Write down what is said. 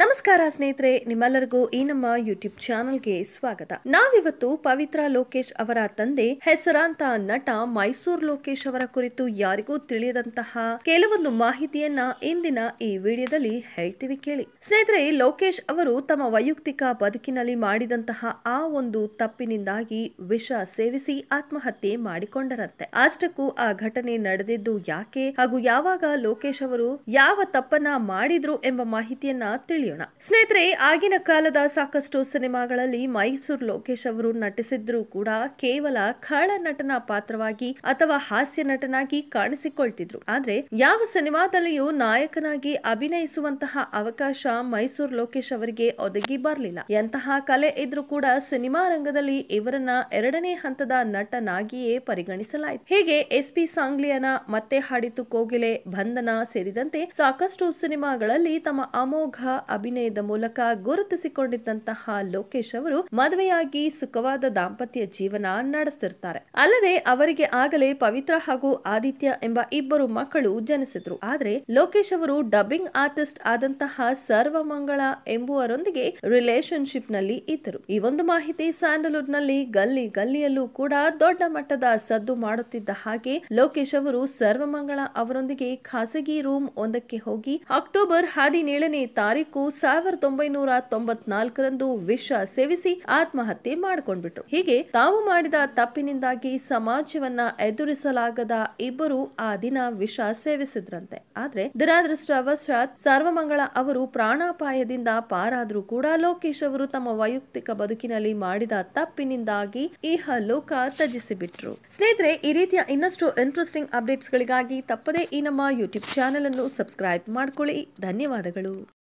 ನಮಸ್ಕಾರ ಸ್ನೇಹಿತರೆ ನಿಮ್ಮೆಲ್ಲರಿಗೂ ಈ ನಮ್ಮ ಯೂಟ್ಯೂಬ್ ಚಾನೆಲ್ಗೆ ಸ್ವಾಗತ ನಾವಿವತ್ತು ಪವಿತ್ರ ಲೋಕೇಶ್ ಅವರ ತಂದೆ ಹೆಸರಾಂತ ನಟ ಮೈಸೂರು ಲೋಕೇಶ್ ಅವರ ಕುರಿತು ಯಾರಿಗೂ ತಿಳಿಯದಂತಹ ಕೆಲವೊಂದು ಮಾಹಿತಿಯನ್ನ ಇಂದಿನ ಈ ವಿಡಿಯೋದಲ್ಲಿ ಹೇಳ್ತೀವಿ ಕೇಳಿ ಸ್ನೇಹಿತರೆ ಲೋಕೇಶ್ ಅವರು ತಮ್ಮ ವೈಯಕ್ತಿಕ ಬದುಕಿನಲ್ಲಿ ಮಾಡಿದಂತಹ ಆ ಒಂದು ತಪ್ಪಿನಿಂದಾಗಿ ವಿಷ ಸೇವಿಸಿ ಆತ್ಮಹತ್ಯೆ ಮಾಡಿಕೊಂಡರಂತೆ ಅಷ್ಟಕ್ಕೂ ಆ ಘಟನೆ ನಡೆದಿದ್ದು ಯಾಕೆ ಹಾಗೂ ಯಾವಾಗ ಲೋಕೇಶ್ ಅವರು ಯಾವ ತಪ್ಪನ್ನ ಮಾಡಿದ್ರು ಎಂಬ ಮಾಹಿತಿಯನ್ನ ತಿಳಿ ತಿಳಿಯೋಣ ಸ್ನೇಹಿತರೆ ಆಗಿನ ಕಾಲದ ಸಾಕಷ್ಟು ಸಿನಿಮಾಗಳಲ್ಲಿ ಮೈಸೂರು ಲೋಕೇಶ್ ಅವರು ನಟಿಸಿದ್ರೂ ಕೂಡ ಕೇವಲ ಖಳ ನಟನ ಪಾತ್ರವಾಗಿ ಅಥವಾ ಹಾಸ್ಯ ನಟನಾಗಿ ಕಾಣಿಸಿಕೊಳ್ತಿದ್ರು ಆದ್ರೆ ಯಾವ ಸಿನಿಮಾದಲ್ಲಿಯೂ ನಾಯಕನಾಗಿ ಅಭಿನಯಿಸುವಂತಹ ಅವಕಾಶ ಮೈಸೂರು ಲೋಕೇಶ್ ಅವರಿಗೆ ಒದಗಿ ಬರಲಿಲ್ಲ ಎಂತಹ ಕಲೆ ಇದ್ರೂ ಕೂಡ ಸಿನಿಮಾ ರಂಗದಲ್ಲಿ ಇವರನ್ನ ಎರಡನೇ ಹಂತದ ನಟನಾಗಿಯೇ ಪರಿಗಣಿಸಲಾಯಿತು ಹೀಗೆ ಎಸ್ ಪಿ ಸಾಂಗ್ಲಿಯನ ಮತ್ತೆ ಹಾಡಿತು ಕೋಗಿಲೆ ಬಂಧನ ಸೇರಿದಂತೆ ಸಾಕಷ್ಟು ಸಿನಿಮಾಗಳಲ್ಲಿ ತಮ್ಮ ಅಮೋಘ ಅಭಿನಯದ ಮೂಲಕ ಗುರುತಿಸಿಕೊಂಡಿದ್ದಂತಹ ಲೋಕೇಶ್ ಅವರು ಮದುವೆಯಾಗಿ ಸುಖವಾದ ದಾಂಪತ್ಯ ಜೀವನ ನಡೆಸುತ್ತಿರ್ತಾರೆ ಅಲ್ಲದೆ ಅವರಿಗೆ ಆಗಲೇ ಪವಿತ್ರ ಹಾಗೂ ಆದಿತ್ಯ ಎಂಬ ಇಬ್ಬರು ಮಕ್ಕಳು ಜನಿಸಿದ್ರು ಆದ್ರೆ ಲೋಕೇಶ್ ಅವರು ಡಬ್ಬಿಂಗ್ ಆರ್ಟಿಸ್ಟ್ ಆದಂತಹ ಸರ್ವಮಂಗಳ ಎಂಬುವರೊಂದಿಗೆ ರಿಲೇಶನ್ಶಿಪ್ ನಲ್ಲಿ ಇದ್ದರು ಈ ಒಂದು ಮಾಹಿತಿ ಸ್ಯಾಂಡಲ್ವುಡ್ ನಲ್ಲಿ ಗಲ್ಲಿ ಗಲ್ಲಿಯಲ್ಲೂ ಕೂಡ ದೊಡ್ಡ ಮಟ್ಟದ ಸದ್ದು ಮಾಡುತ್ತಿದ್ದ ಹಾಗೆ ಲೋಕೇಶ್ ಅವರು ಸರ್ವಮಂಗಳ ಅವರೊಂದಿಗೆ ಖಾಸಗಿ ರೂಮ್ ಒಂದಕ್ಕೆ ಹೋಗಿ ಅಕ್ಟೋಬರ್ ಹದಿನೇಳನೇ ತಾರೀಕು ಸಾವಿರದ ಒಂಬೈನೂರ ತೊಂಬತ್ನಾಲ್ಕರಂದು ವಿಷ ಸೇವಿಸಿ ಆತ್ಮಹತ್ಯೆ ಮಾಡಿಕೊಂಡ್ಬಿಟ್ರು ಹೀಗೆ ತಾವು ಮಾಡಿದ ತಪ್ಪಿನಿಂದಾಗಿ ಸಮಾಜವನ್ನ ಎದುರಿಸಲಾಗದ ಇಬ್ಬರು ಆ ದಿನ ವಿಷ ಸೇವಿಸಿದ್ರಂತೆ ಆದ್ರೆ ದುರಾದೃಷ್ಟವಶಾತ್ ಸರ್ವಮಂಗಳ ಅವರು ಪ್ರಾಣಾಪಾಯದಿಂದ ಪಾರಾದ್ರೂ ಕೂಡ ಲೋಕೇಶ್ ಅವರು ತಮ್ಮ ವೈಯಕ್ತಿಕ ಬದುಕಿನಲ್ಲಿ ಮಾಡಿದ ತಪ್ಪಿನಿಂದಾಗಿ ಇಹ ಲೋಕ ತ್ಯಜಿಸಿಬಿಟ್ರು ಸ್ನೇಹಿತರೆ ಈ ರೀತಿಯ ಇನ್ನಷ್ಟು ಇಂಟ್ರೆಸ್ಟಿಂಗ್ ಅಪ್ಡೇಟ್ಸ್ಗಳಿಗಾಗಿ ತಪ್ಪದೇ ಈ ನಮ್ಮ ಯೂಟ್ಯೂಬ್ ಚಾನೆಲ್ ಅನ್ನು ಸಬ್ಸ್ಕ್ರೈಬ್ ಮಾಡ್ಕೊಳ್ಳಿ ಧನ್ಯವಾದಗಳು